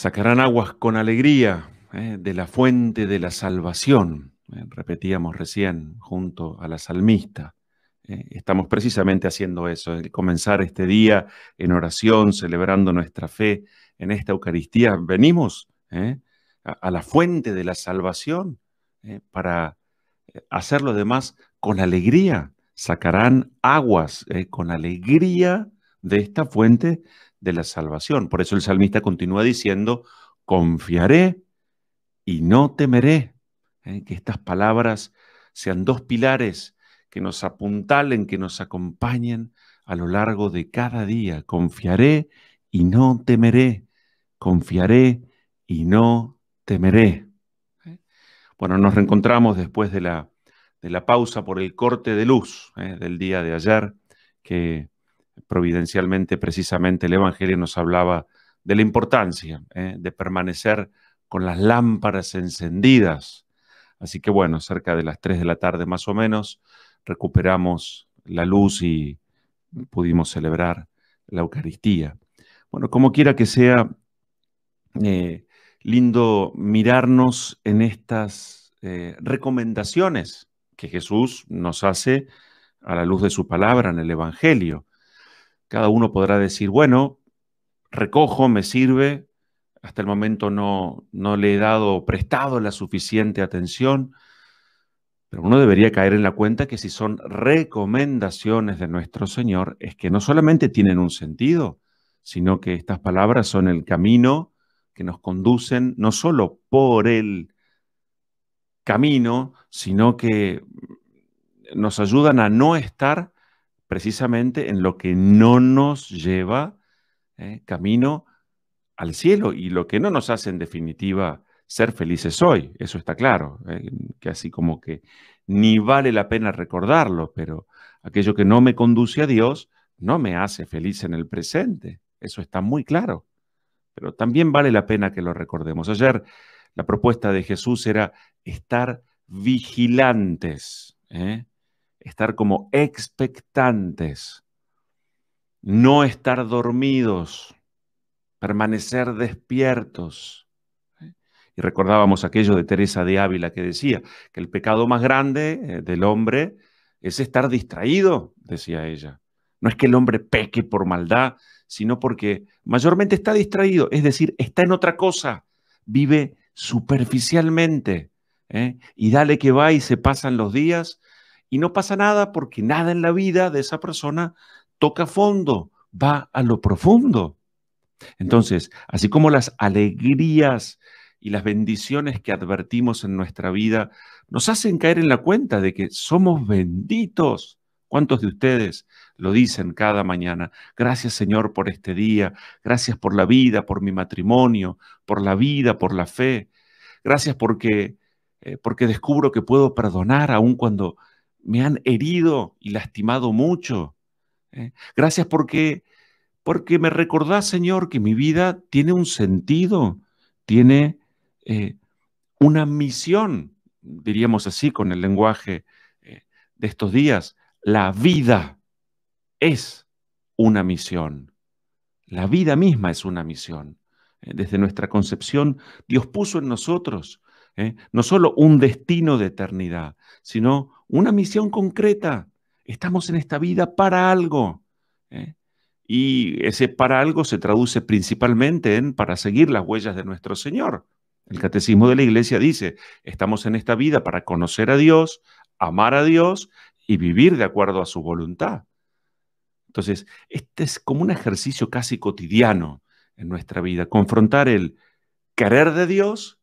Sacarán aguas con alegría ¿eh? de la fuente de la salvación. ¿eh? repetíamos recién junto a la salmista. ¿eh? estamos precisamente haciendo eso, comenzar este día en oración, celebrando nuestra fe en esta Eucaristía. Venimos a, a, la fuente de la salvación para hacer lo demás con alegría. Sacarán aguas con alegría de esta fuente de la salvación. Por eso el salmista continúa diciendo, confiaré y no temeré. ¿eh? Que estas palabras sean dos pilares que nos apuntalen, que nos acompañen a lo largo de cada día. Confiaré y no temeré. Confiaré y no temeré. ¿eh? Bueno, nos reencontramos después de la, de la pausa por el corte de luz ¿eh? del día de ayer, que providencialmente, precisamente, el Evangelio nos hablaba de la importancia ¿eh? de permanecer con las lámparas encendidas. Así que bueno, cerca de las 3 de la tarde más o menos, recuperamos la luz y pudimos celebrar la Eucaristía. Bueno, como quiera que sea, eh, lindo mirarnos en estas eh, recomendaciones que Jesús nos hace a la luz de su palabra en el Evangelio. Cada uno podrá decir, bueno, recojo, me sirve, hasta el momento no, no le he dado prestado la suficiente atención, pero uno debería caer en la cuenta que si son recomendaciones de nuestro Señor, es que no solamente tienen un sentido, sino que estas palabras son el camino que nos conducen no solo por el camino, sino que nos ayudan a no estar precisamente en lo que no nos lleva eh, camino al cielo y lo que no nos hace en definitiva ser felices hoy, eso está claro, eh, que así como que ni vale la pena recordarlo, pero aquello que no me conduce a Dios no me hace feliz en el presente, eso está muy claro, pero también vale la pena que lo recordemos. Ayer la propuesta de Jesús era estar vigilantes, ¿eh? estar como expectantes, no estar dormidos, permanecer despiertos. Y recordábamos aquello de Teresa de Ávila que decía que el pecado más grande eh, del hombre es estar distraído, decía ella. No es que el hombre peque por maldad, sino porque mayormente está distraído, es decir, está en otra cosa, vive superficialmente. ¿eh? Y dale que va y se pasan los días y no pasa nada porque nada en la vida de esa persona toca fondo, va a lo profundo. Entonces, así como las alegrías y las bendiciones que advertimos en nuestra vida nos hacen caer en la cuenta de que somos benditos. ¿Cuántos de ustedes lo dicen cada mañana? Gracias Señor por este día, gracias por la vida, por mi matrimonio, por la vida, por la fe. Gracias porque, eh, porque descubro que puedo perdonar aun cuando me han herido y lastimado mucho. ¿eh? Gracias porque, porque me recordás, Señor, que mi vida tiene un sentido, tiene eh, una misión, diríamos así con el lenguaje eh, de estos días. La vida es una misión. La vida misma es una misión. Desde nuestra concepción, Dios puso en nosotros no solo un destino de eternidad, sino una misión concreta. Estamos en esta vida para algo. ¿eh? Y ese para algo se traduce principalmente en para seguir las huellas de nuestro Señor. El catecismo de la iglesia dice, estamos en esta vida para conocer a Dios, amar a Dios y vivir de acuerdo a su voluntad. Entonces, este es como un ejercicio casi cotidiano en nuestra vida, confrontar el querer de Dios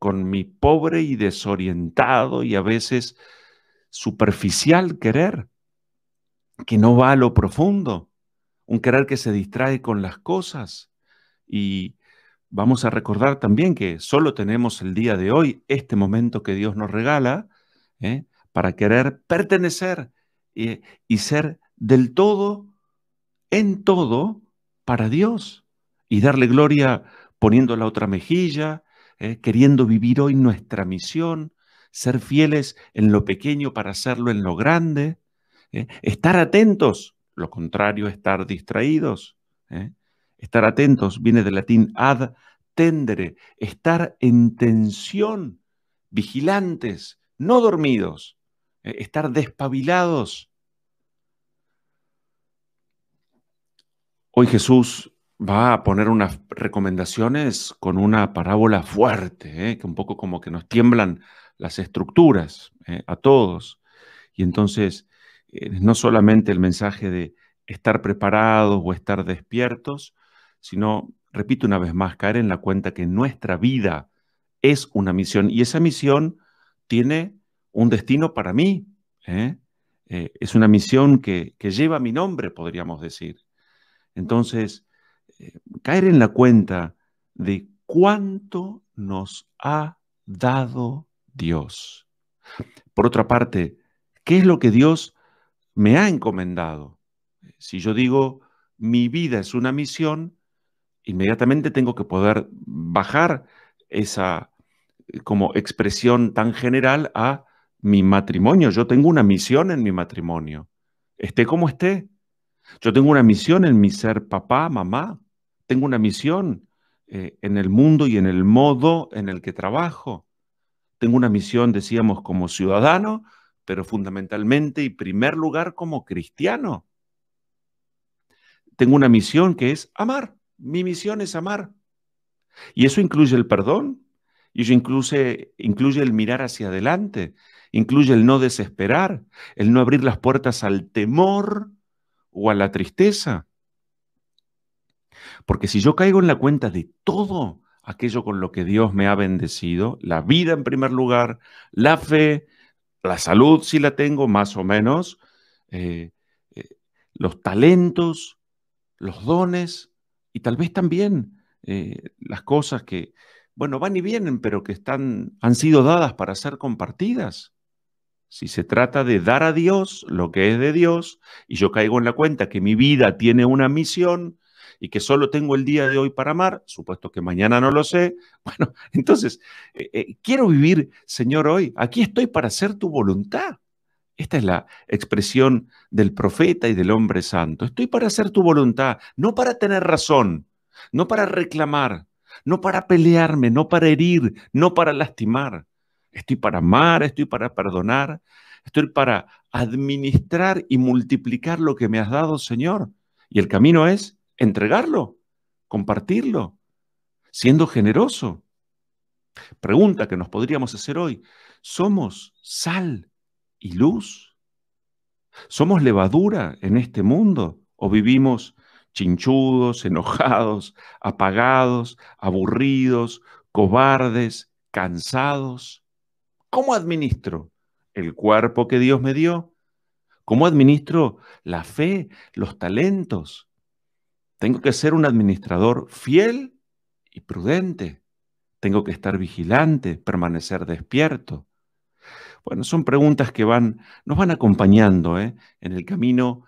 con mi pobre y desorientado y a veces superficial querer, que no va a lo profundo, un querer que se distrae con las cosas. Y vamos a recordar también que solo tenemos el día de hoy, este momento que Dios nos regala, ¿eh? para querer pertenecer eh, y, ser del todo, en todo, para Dios y darle gloria poniendo la otra mejilla, ¿eh? queriendo vivir hoy nuestra misión, ser fieles en lo pequeño para hacerlo en lo grande, ¿eh? estar atentos, lo contrario, estar distraídos. ¿eh? Estar atentos viene del latín ad tendere, estar en tensión, vigilantes, no dormidos, ¿eh? estar despabilados. Hoy Jesús va a poner unas recomendaciones con una parábola fuerte, que un poco como que nos tiemblan las estructuras eh, a todos. Y entonces, eh, no solamente el mensaje de estar preparados o estar despiertos, sino, repito una vez más, caer en la cuenta que nuestra vida es una misión y esa misión tiene un destino para mí. ¿eh? es una misión que, que, lleva mi nombre, podríamos decir. Entonces, caer en la cuenta de cuánto nos ha dado Dios. Por otra parte, ¿qué es lo que Dios me ha encomendado? Si yo digo, mi vida es una misión, inmediatamente tengo que poder bajar esa eh, como expresión tan general a mi matrimonio. Yo tengo una misión en mi matrimonio, esté como esté. Yo tengo una misión en mi ser papá, mamá. Tengo una misión eh, en el mundo y en el modo en el que trabajo. Tengo una misión, decíamos, como ciudadano, pero fundamentalmente y primer lugar como cristiano. Tengo una misión que es amar. Mi misión es amar. Y eso incluye el perdón, y eso incluye, incluye el mirar hacia adelante, incluye el no desesperar, el no abrir las puertas al temor o a la tristeza. Porque si yo caigo en la cuenta de todo aquello con lo que Dios me ha bendecido, la vida en primer lugar, la fe, la salud si la tengo más o menos, eh, eh, los talentos, los dones y tal vez también eh, las cosas que, bueno, van y vienen, pero que están, han sido dadas para ser compartidas. Si se trata de dar a Dios lo que es de Dios y yo caigo en la cuenta que mi vida tiene una misión, y que solo tengo el día de hoy para amar, supuesto que mañana no lo sé. Bueno, entonces, eh, eh, quiero vivir, Señor, hoy. Aquí estoy para hacer tu voluntad. Esta es la expresión del profeta y del hombre santo. Estoy para hacer tu voluntad, no para tener razón, no para reclamar, no para pelearme, no para herir, no para lastimar. Estoy para amar, estoy para perdonar, estoy para administrar y multiplicar lo que me has dado, Señor. Y el camino es entregarlo, compartirlo, siendo generoso. Pregunta que nos podríamos hacer hoy, ¿somos sal y luz? ¿Somos levadura en este mundo o vivimos chinchudos, enojados, apagados, aburridos, cobardes, cansados? ¿Cómo administro el cuerpo que Dios me dio? ¿Cómo administro la fe, los talentos, tengo que ser un administrador fiel y prudente. Tengo que estar vigilante, permanecer despierto. Bueno, son preguntas que van, nos van acompañando ¿eh? en el camino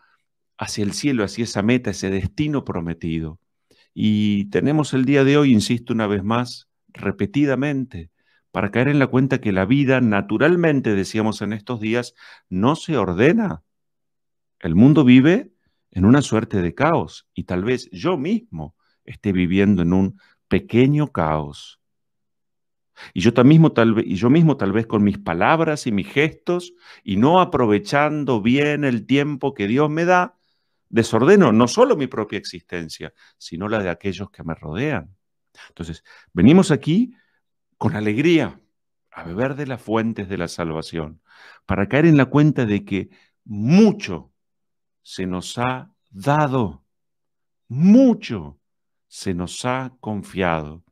hacia el cielo, hacia esa meta, ese destino prometido. Y tenemos el día de hoy, insisto una vez más, repetidamente, para caer en la cuenta que la vida naturalmente, decíamos en estos días, no se ordena. El mundo vive en una suerte de caos y tal vez yo mismo esté viviendo en un pequeño caos. Y yo, mismo, tal vez, y yo mismo tal vez con mis palabras y mis gestos y no aprovechando bien el tiempo que Dios me da, desordeno no solo mi propia existencia, sino la de aquellos que me rodean. Entonces, venimos aquí con alegría a beber de las fuentes de la salvación, para caer en la cuenta de que mucho se nos ha dado, mucho se nos ha confiado.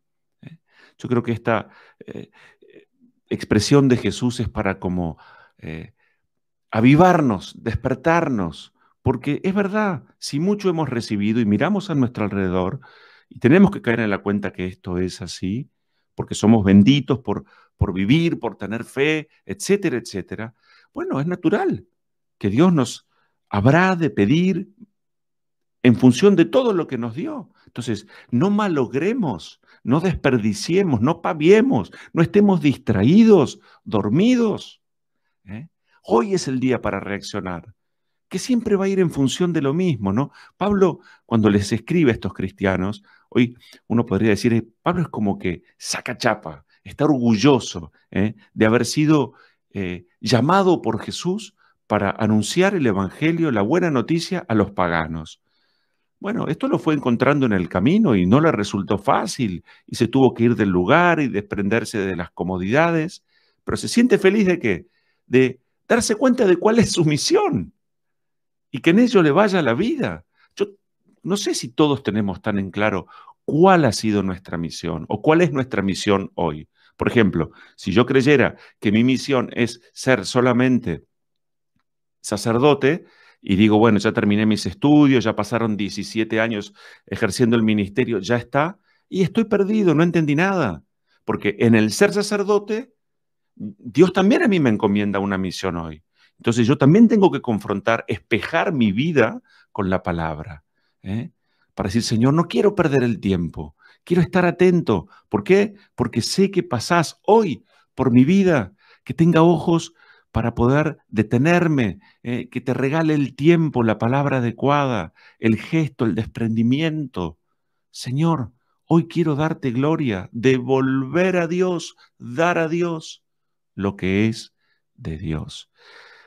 ¿eh? Yo creo que esta eh, expresión de Jesús es para como eh, avivarnos, despertarnos, porque es verdad, si mucho hemos recibido y miramos a nuestro alrededor, y tenemos que caer en la cuenta que esto es así, porque somos benditos por, por vivir, por tener fe, etcétera, etcétera, bueno, es natural que Dios nos habrá de pedir en función de todo lo que nos dio. Entonces, no malogremos, no desperdiciemos, no paviemos, no estemos distraídos, dormidos. ¿eh? Hoy es el día para reaccionar, que siempre va a ir en función de lo mismo, ¿no? Pablo, cuando les escribe a estos cristianos, hoy uno podría decir, eh, Pablo es como que saca chapa, está orgulloso ¿eh? de haber sido llamado por Jesús para anunciar el Evangelio, la buena noticia a los paganos. Bueno, esto lo fue encontrando en el camino y no le resultó fácil y se tuvo que ir del lugar y desprenderse de las comodidades, pero se siente feliz de qué? De darse cuenta de cuál es su misión y que en ello le vaya la vida. Yo no sé si todos tenemos tan en claro cuál ha sido nuestra misión o cuál es nuestra misión hoy. Por ejemplo, si yo creyera que mi misión es ser solamente sacerdote, y digo, bueno, ya terminé mis estudios, ya pasaron 17 años ejerciendo el ministerio, ya está, y estoy perdido, no entendí nada, porque en el ser sacerdote, Dios también a mí me encomienda una misión hoy. Entonces yo también tengo que confrontar, espejar mi vida con la palabra, ¿eh? para decir, Señor, no quiero perder el tiempo, quiero estar atento. ¿Por qué? Porque sé que pasás hoy por mi vida, que tenga ojos para poder detenerme, eh, que te regale el tiempo, la palabra adecuada, el gesto, el desprendimiento. Señor, hoy quiero darte gloria, devolver a Dios, dar a Dios lo que es de Dios.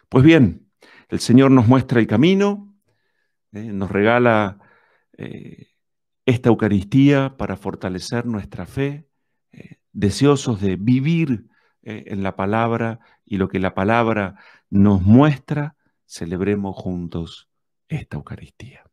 Pues bien, el Señor nos muestra el camino, eh, nos regala eh, esta Eucaristía para fortalecer nuestra fe, deseosos de vivir eh, en la palabra y lo que la palabra nos muestra, celebremos juntos esta Eucaristía.